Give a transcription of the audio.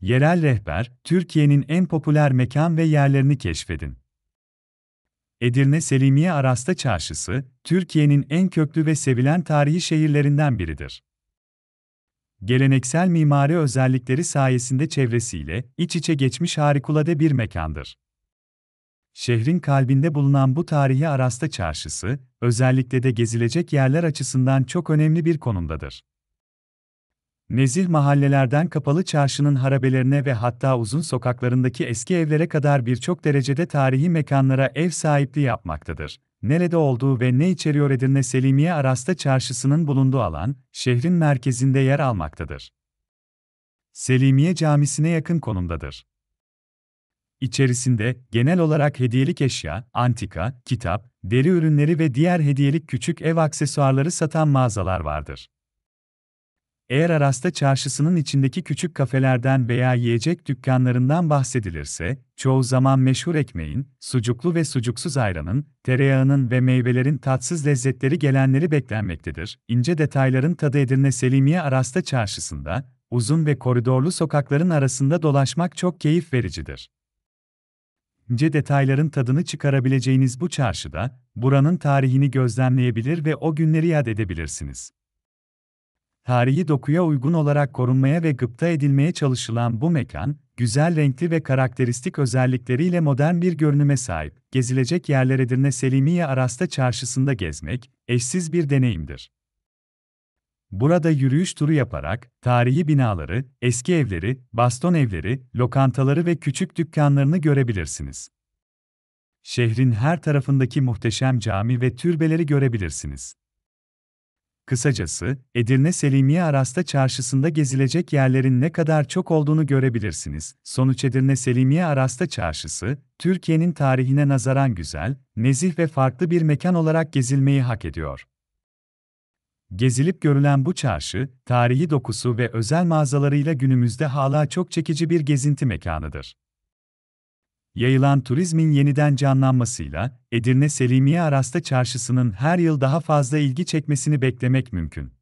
Yerel Rehber, Türkiye'nin en popüler mekan ve yerlerini keşfedin. Edirne Selimiye Arasta Çarşısı, Türkiye'nin en köklü ve sevilen tarihi şehirlerinden biridir. Geleneksel mimari özellikleri sayesinde çevresiyle iç içe geçmiş harikulade bir mekandır. Şehrin kalbinde bulunan bu tarihi Arasta Çarşısı, özellikle de gezilecek yerler açısından çok önemli bir konumdadır. Nezih mahallelerden kapalı çarşının harabelerine ve hatta uzun sokaklarındaki eski evlere kadar birçok derecede tarihi mekanlara ev sahipliği yapmaktadır. Nerede olduğu ve ne içeriyor Edirne Selimiye Arasta Çarşısı'nın bulunduğu alan, şehrin merkezinde yer almaktadır. Selimiye Camisi'ne yakın konumdadır. İçerisinde genel olarak hediyelik eşya, antika, kitap, deri ürünleri ve diğer hediyelik küçük ev aksesuarları satan mağazalar vardır. Eğer Arasta çarşısının içindeki küçük kafelerden veya yiyecek dükkanlarından bahsedilirse, çoğu zaman meşhur ekmeğin, sucuklu ve sucuksuz ayranın, tereyağının ve meyvelerin tatsız lezzetleri gelenleri beklenmektedir. İnce detayların tadı Edirne Selimiye Arasta çarşısında, uzun ve koridorlu sokakların arasında dolaşmak çok keyif vericidir. İnce detayların tadını çıkarabileceğiniz bu çarşıda, buranın tarihini gözlemleyebilir ve o günleri yad edebilirsiniz. Tarihi dokuya uygun olarak korunmaya ve gıpta edilmeye çalışılan bu mekan, güzel renkli ve karakteristik özellikleriyle modern bir görünüme sahip. Gezilecek yerler Edirne Selimiye Arasta Çarşısı'nda gezmek, eşsiz bir deneyimdir. Burada yürüyüş turu yaparak, tarihi binaları, eski evleri, baston evleri, lokantaları ve küçük dükkanlarını görebilirsiniz. Şehrin her tarafındaki muhteşem cami ve türbeleri görebilirsiniz. Kısacası, Edirne Selimiye Arasta Çarşısı'nda gezilecek yerlerin ne kadar çok olduğunu görebilirsiniz. Sonuç Edirne Selimiye Arasta Çarşısı, Türkiye'nin tarihine nazaran güzel, nezih ve farklı bir mekan olarak gezilmeyi hak ediyor. Gezilip görülen bu çarşı, tarihi dokusu ve özel mağazalarıyla günümüzde hala çok çekici bir gezinti mekanıdır. Yayılan turizmin yeniden canlanmasıyla Edirne Selimiye Arasta Çarşısı'nın her yıl daha fazla ilgi çekmesini beklemek mümkün.